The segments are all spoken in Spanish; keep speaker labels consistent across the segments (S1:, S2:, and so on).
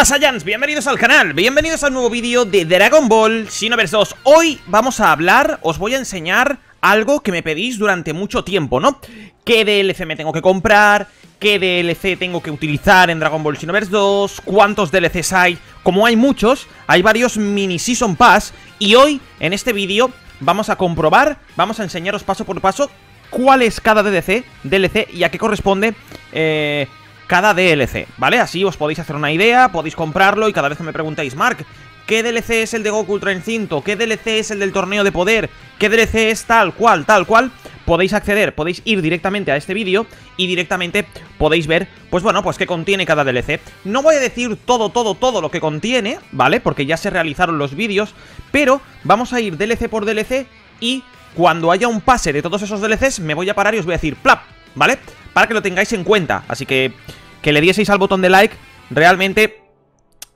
S1: Hola Saiyans, bienvenidos al canal, bienvenidos al nuevo vídeo de Dragon Ball Xenoverse 2 Hoy vamos a hablar, os voy a enseñar algo que me pedís durante mucho tiempo, ¿no? ¿Qué DLC me tengo que comprar? ¿Qué DLC tengo que utilizar en Dragon Ball Xenoverse 2? ¿Cuántos DLCs hay? Como hay muchos, hay varios mini Season Pass Y hoy, en este vídeo, vamos a comprobar, vamos a enseñaros paso por paso cuál es cada DLC, DLC y a qué corresponde eh, cada DLC, ¿vale? Así os podéis hacer una idea, podéis comprarlo y cada vez que me preguntáis, Mark, ¿qué DLC es el de Goku Ultra Incinto? ¿Qué DLC es el del Torneo de Poder? ¿Qué DLC es tal cual, tal cual? podéis acceder, podéis ir directamente a este vídeo y directamente podéis ver, pues bueno, pues qué contiene cada DLC. No voy a decir todo, todo, todo lo que contiene, ¿vale? Porque ya se realizaron los vídeos, pero vamos a ir DLC por DLC y cuando haya un pase de todos esos DLCs me voy a parar y os voy a decir, ¡plap! ¿Vale? Para que lo tengáis en cuenta, así que que le dieseis al botón de like realmente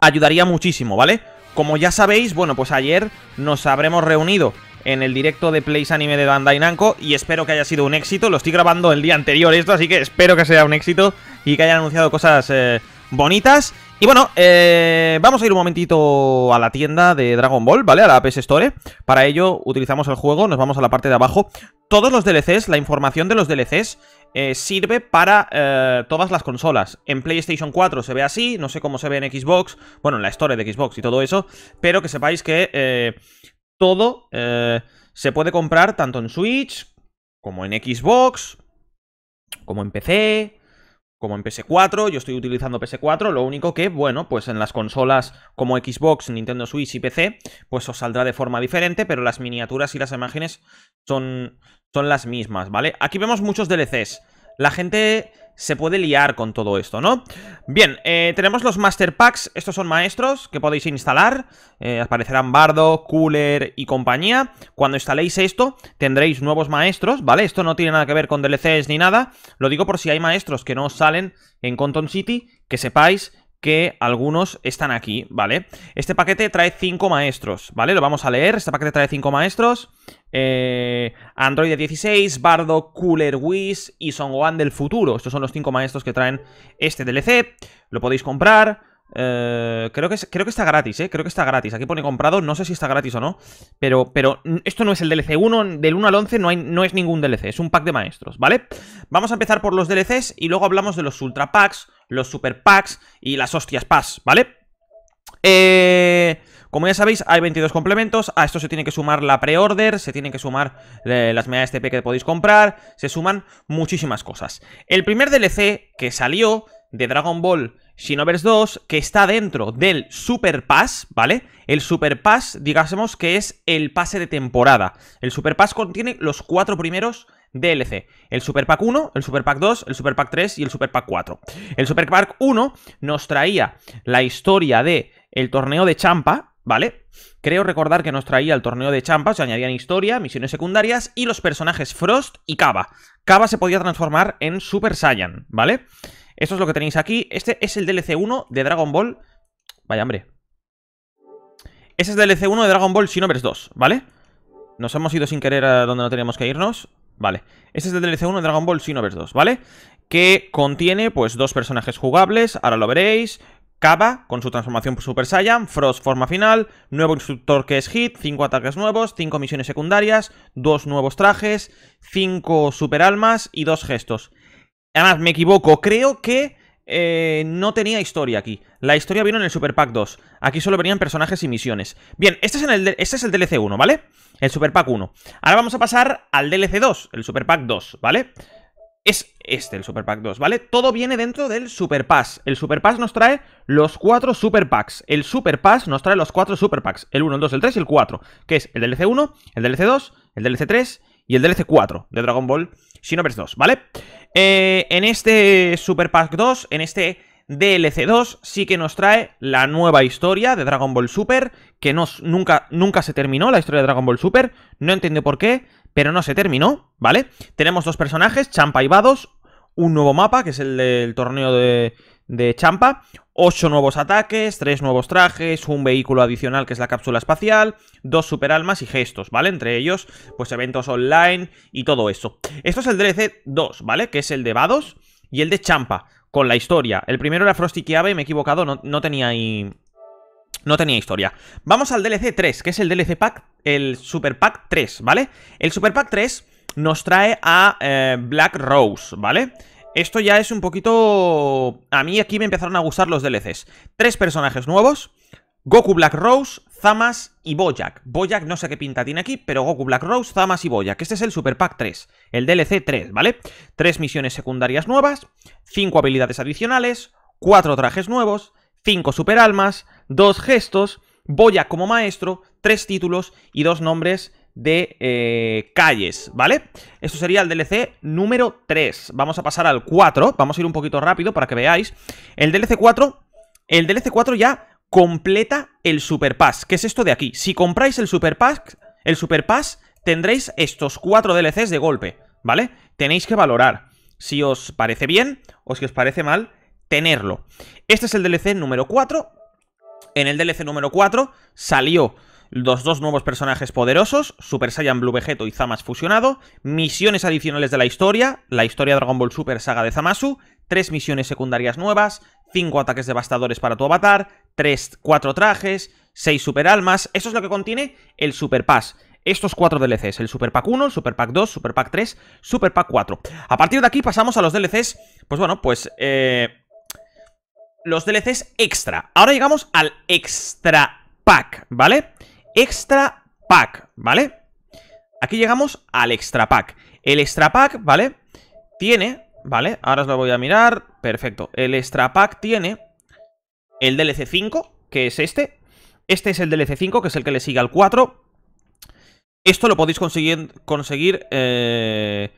S1: ayudaría muchísimo, ¿vale? Como ya sabéis, bueno, pues ayer nos habremos reunido en el directo de Plays Anime de Bandai Namco y espero que haya sido un éxito. Lo estoy grabando el día anterior esto, así que espero que sea un éxito y que hayan anunciado cosas eh, bonitas. Y bueno, eh, vamos a ir un momentito a la tienda de Dragon Ball, ¿vale? A la PS Store. Para ello utilizamos el juego, nos vamos a la parte de abajo. Todos los DLCs, la información de los DLCs eh, sirve para eh, todas las consolas. En PlayStation 4 se ve así, no sé cómo se ve en Xbox, bueno, en la Store de Xbox y todo eso, pero que sepáis que todo se puede comprar tanto en Switch como en Xbox, como en PC, como en PS4, yo estoy utilizando PS4, lo único que, bueno, pues en las consolas como Xbox, Nintendo Switch y PC, pues os saldrá de forma diferente, pero las miniaturas y las imágenes son, son las mismas, ¿vale? Aquí vemos muchos DLCs la gente se puede liar con todo esto, ¿no? Bien, eh, tenemos los Master Packs, estos son maestros que podéis instalar, eh, aparecerán Bardo, Cooler y compañía. Cuando instaléis esto tendréis nuevos maestros, ¿vale? Esto no tiene nada que ver con DLCs ni nada, lo digo por si hay maestros que no salen en Conton City, que sepáis que algunos están aquí, ¿vale? Este paquete trae 5 maestros, ¿vale? Lo vamos a leer. Este paquete trae 5 maestros. Eh, Android 16, Bardo, Cooler Wiz y Son del futuro. Estos son los 5 maestros que traen este DLC. Lo podéis comprar. Eh, creo, que creo que está gratis, ¿eh? Creo que está gratis. Aquí pone comprado, no sé si está gratis o no. Pero, pero esto no es el DLC 1. Del 1 al 11 no, hay, no es ningún DLC, es un pack de maestros, ¿vale? Vamos a empezar por los DLCs y luego hablamos de los Ultra Packs los super packs y las hostias pass, ¿vale? Eh... Como ya sabéis, hay 22 complementos. A esto se tiene que sumar la pre-order, se tienen que sumar eh, las las medallas TP que podéis comprar, se suman muchísimas cosas. El primer DLC que salió de Dragon Ball Xenoverse 2, que está dentro del Super Pass, ¿vale? El Super Pass, digásemos que es el pase de temporada. El Super Pass contiene los cuatro primeros DLC. El Super Pack 1, el Super Pack 2, el Super Pack 3 y el Super Pack 4. El Super Pack 1 nos traía la historia de el torneo de Champa, ¿vale? Creo recordar que nos traía el torneo de Champa, se añadían historia, misiones secundarias y los personajes Frost y Kaba Kaba se podía transformar en Super Saiyan, ¿vale? Esto es lo que tenéis aquí. Este es el DLC 1 de Dragon Ball. Vaya, hombre. Ese es el DLC 1 de Dragon Ball Xenoverse 2, ¿vale? Nos hemos ido sin querer a donde no teníamos que irnos. Vale. Este es el DLC 1 de Dragon Ball Xenoverse 2, ¿vale? Que contiene, pues, dos personajes jugables, ahora lo veréis, Kaba con su transformación Super Saiyan, Frost forma final, nuevo instructor que es Hit, 5 ataques nuevos, 5 misiones secundarias, 2 nuevos trajes, 5 superalmas y 2 gestos. Además, me equivoco, creo que eh, no tenía historia aquí. La historia vino en el Super Pack 2. Aquí solo venían personajes y misiones. Bien, este es, en el, este es el DLC 1, ¿vale? El Super Pack 1. Ahora vamos a pasar al DLC 2, el Super Pack 2, ¿vale? Es este, el Super Pack 2, ¿vale? Todo viene dentro del Super Pass. El Super Pass nos trae los 4 Super Packs. El Super Pass nos trae los cuatro Super Packs. El 1, el 2, el 3 y el 4. Que es el DLC 1, el DLC 2, el DLC 3 y el DLC 4 de Dragon Ball Xenoverse 2, ¿vale? Eh, en este Super Pack 2, en este DLC 2, sí que nos trae la nueva historia de Dragon Ball Super, que nunca, nunca se terminó la historia de Dragon Ball Super, no entiendo por qué, pero no se terminó, ¿vale? Tenemos dos personajes, Champa y Vados, un nuevo mapa, que es el del torneo de de Champa, 8 nuevos ataques, 3 nuevos trajes, un vehículo adicional que es la cápsula espacial, dos superalmas y gestos, ¿vale? Entre ellos, pues eventos online y todo eso. Esto es el DLC 2, ¿vale? Que es el de Vados y el de Champa, con la historia. El primero era Frosty Kiabe, me he equivocado, no, tenía ahí... No tenía historia. Vamos al DLC 3, que es el DLC Pack, el Super Pack 3, ¿vale? El Super Pack 3 nos trae a eh, Black Rose, ¿vale? vale esto ya es un poquito... A mí aquí me empezaron a gustar los DLCs. Tres personajes nuevos. Goku Black Rose, Zamas y Boyak. Boyak no sé qué pinta tiene aquí, pero Goku Black Rose, Zamas y Boyak. Este es el Super Pack 3, el DLC 3, ¿vale? Tres misiones secundarias nuevas, cinco habilidades adicionales, cuatro trajes nuevos, cinco superalmas, dos gestos, Boyak como maestro, tres títulos y dos nombres de eh, calles, ¿vale? Esto sería el DLC número 3. Vamos a pasar al 4, vamos a ir un poquito rápido para que veáis. El DLC 4, el DLC 4 ya completa el Super Pass, que es esto de aquí. Si compráis el Super Pass, el Super Pass tendréis estos 4 DLCs de golpe, ¿vale? Tenéis que valorar si os parece bien o si os parece mal tenerlo. Este es el DLC número 4. En el DLC número 4 salió los dos nuevos personajes poderosos, Super Saiyan Blue Vegeto y Zamas fusionado, misiones adicionales de la historia, la historia de Dragon Ball Super Saga de Zamasu, tres misiones secundarias nuevas, cinco ataques devastadores para tu avatar, tres, cuatro trajes, seis super almas, eso es lo que contiene el Super Pass estos cuatro DLCs, el Super Pack 1, Super Pack 2, Super Pack 3, Super Pack 4. A partir de aquí pasamos a los DLCs, pues bueno, pues eh, los DLCs extra. Ahora llegamos al extra pack, ¿vale? Extra Pack, ¿vale? Aquí llegamos al Extra Pack. El Extra Pack, ¿vale? Tiene, ¿vale? Ahora os lo voy a mirar. Perfecto. El Extra Pack tiene el DLC 5, que es este. Este es el DLC 5, que es el que le sigue al 4. Esto lo podéis conseguir, conseguir eh,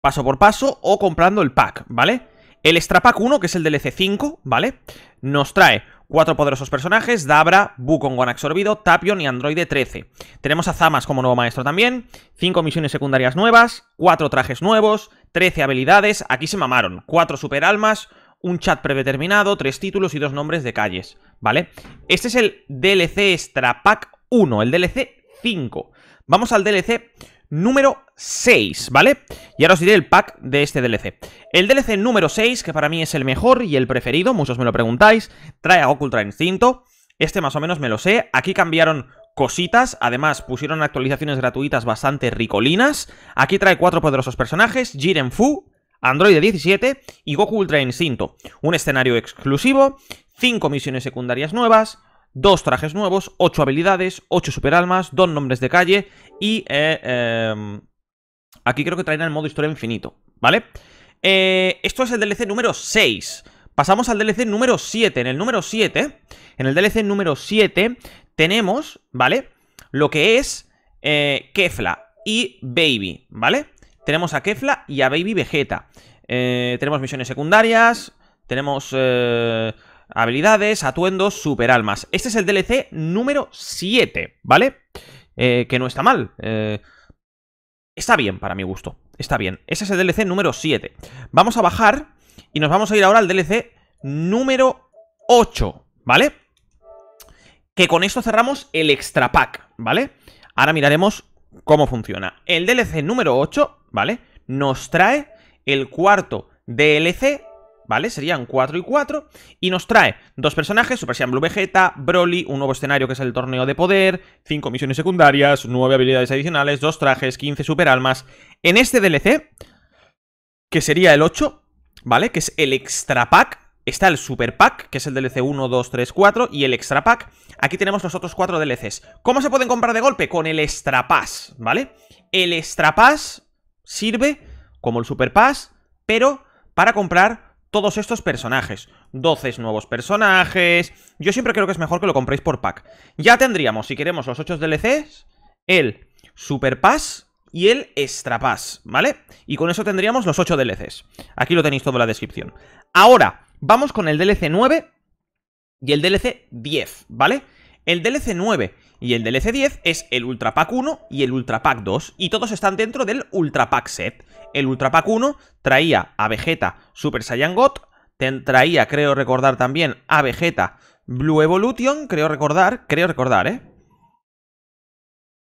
S1: paso por paso o comprando el pack, ¿vale? El Extra Pack 1, que es el DLC 5, ¿vale? Nos trae Cuatro poderosos personajes, Dabra, one absorbido, Tapion y Androide 13. Tenemos a Zamas como nuevo maestro también, cinco misiones secundarias nuevas, cuatro trajes nuevos, 13 habilidades, aquí se mamaron, cuatro superalmas, un chat predeterminado, tres títulos y dos nombres de calles, ¿vale? Este es el DLC Extra Pack 1, el DLC 5. Vamos al DLC número 6, ¿vale? Y ahora os diré el pack de este DLC. El DLC número 6, que para mí es el mejor y el preferido, muchos me lo preguntáis, trae a Ultra Instinto. Este más o menos me lo sé. Aquí cambiaron cositas. Además, pusieron actualizaciones gratuitas bastante ricolinas. Aquí trae cuatro poderosos personajes. Jiren Fu, Android 17 y Goku Ultra Instinto. Un escenario exclusivo, cinco misiones secundarias nuevas, dos trajes nuevos, ocho habilidades, ocho superalmas, dos nombres de calle y... Eh, em, aquí creo que traen el modo historia infinito, ¿vale? Eh, esto es el DLC número 6. Pasamos al DLC número 7. En el número 7, en el DLC número 7, tenemos, ¿vale? Lo que es eh, Kefla y Baby, ¿vale? Tenemos a Kefla y a Baby Vegeta. Eh, tenemos misiones secundarias, tenemos habilidades, atuendos, superalmas. Este es el DLC número 7, ¿vale? Eh, que no está mal. Eh, está bien para mi gusto. Está bien. Ese es el DLC número 7. Vamos a bajar y nos vamos a ir ahora al DLC número 8, ¿vale? Que con esto cerramos el extra pack, ¿vale? Ahora miraremos cómo funciona. El DLC número 8, ¿vale? Nos trae el cuarto DLC ¿vale? Serían 4 y 4. Y nos trae dos personajes, Super Saiyan Blue Vegeta, Broly, un nuevo escenario que es el torneo de poder, 5 misiones secundarias, 9 habilidades adicionales, 2 trajes, 15 super almas. En este DLC, que sería el 8, ¿vale? Que es el extra pack. Está el Super Pack, que es el DLC 1, 2, 3, 4, y el Extra Pack. Aquí tenemos los otros 4 DLCs. ¿Cómo se pueden comprar de golpe? Con el Extra Pass, ¿vale? El Extra Pass sirve como el Super Pass, pero para comprar todos estos personajes. 12 nuevos personajes... Yo siempre creo que es mejor que lo compréis por pack. Ya tendríamos, si queremos, los 8 DLCs, el Super Pass y el Extra Pass, ¿vale? Y con eso tendríamos los 8 DLCs. Aquí lo tenéis todo en la descripción. Ahora, vamos con el DLC 9 y el DLC 10, ¿vale? El DLC 9 y el DLC 10 es el Ultra Pack 1 y el Ultra Pack 2. Y todos están dentro del Ultra Pack Set. El Ultra Pack 1 traía a Vegeta Super Saiyan God. Traía, creo recordar también, a Vegeta Blue Evolution. Creo recordar, creo recordar, ¿eh?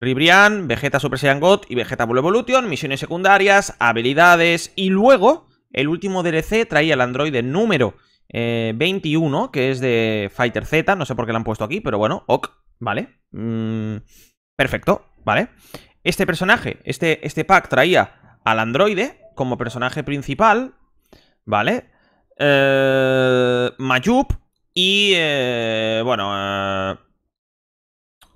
S1: Ribrian, Vegeta Super Saiyan God y Vegeta Blue Evolution. Misiones secundarias, habilidades. Y luego, el último DLC traía al androide número 21, eh, que es de Fighter Z, no sé por qué lo han puesto aquí, pero bueno, ok, vale. Mm, perfecto, vale. Este personaje, este, este pack traía al androide como personaje principal, ¿vale? Eh, Mayup y, eh, bueno, eh,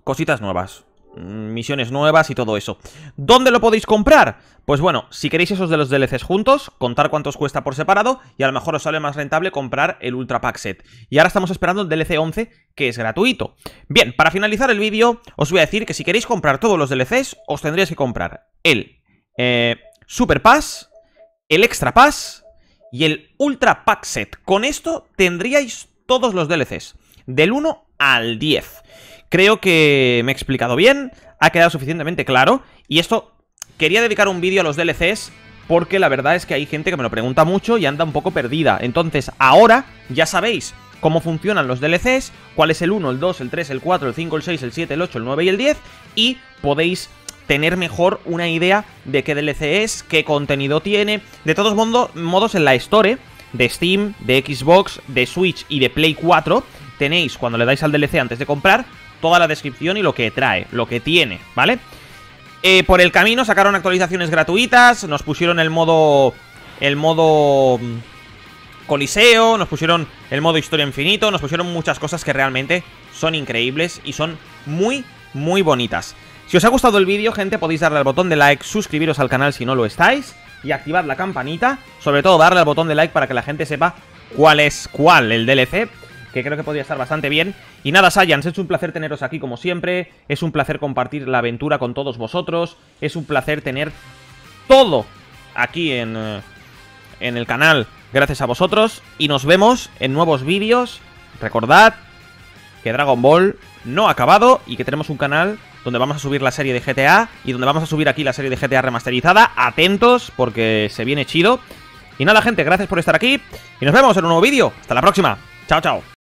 S1: cositas nuevas. Mm, misiones nuevas y todo eso. ¿Dónde lo podéis comprar? Pues bueno, si queréis esos de los DLCs juntos, contar cuántos cuesta por separado y a lo mejor os sale más rentable comprar el Ultra Pack Set. Y ahora estamos esperando el DLC 11, que es gratuito. Bien, para finalizar el vídeo, os voy a decir que si queréis comprar todos los DLCs, os tendríais que comprar el eh, Super Pass, el Extra Pass y el Ultra Pack Set. Con esto tendríais todos los DLCs, del 1 al 10. Creo que me he explicado bien, ha quedado suficientemente claro. Y esto, quería dedicar un vídeo a los DLCs porque la verdad es que hay gente que me lo pregunta mucho y anda un poco perdida. Entonces, ahora ya sabéis cómo funcionan los DLCs, cuál es el 1, el 2, el 3, el 4, el 5, el 6, el 7, el 8, el 9 y el 10 y podéis tener mejor una idea de qué DLC es, qué contenido tiene. De todos modos, en la Store de Steam, de Xbox, de Switch y de Play 4, tenéis, cuando le dais al DLC antes de comprar, toda la descripción y lo que trae, lo que tiene, ¿vale? Eh, por el camino sacaron actualizaciones gratuitas, nos pusieron el modo... El modo... Mm, coliseo, nos pusieron el modo Historia Infinito, nos pusieron muchas cosas que realmente son increíbles y son muy, muy bonitas. Si os ha gustado el vídeo, gente, podéis darle al botón de like, suscribiros al canal si no lo estáis y activad la campanita. Sobre todo darle al botón de like para que la gente sepa cuál es cuál el DLC que creo que podría estar bastante bien. Y nada, Saiyans, es un placer teneros aquí como siempre, es un placer compartir la aventura con todos vosotros, es un placer tener todo aquí en, eh, en el canal gracias a vosotros y nos vemos en nuevos vídeos. Recordad que Dragon Ball no ha acabado y que tenemos un canal donde vamos a subir la serie de GTA y donde vamos a subir aquí la serie de GTA remasterizada. Atentos porque se viene chido. Y nada, gente, gracias por estar aquí y nos vemos en un nuevo vídeo. Hasta la próxima. Chao, chao.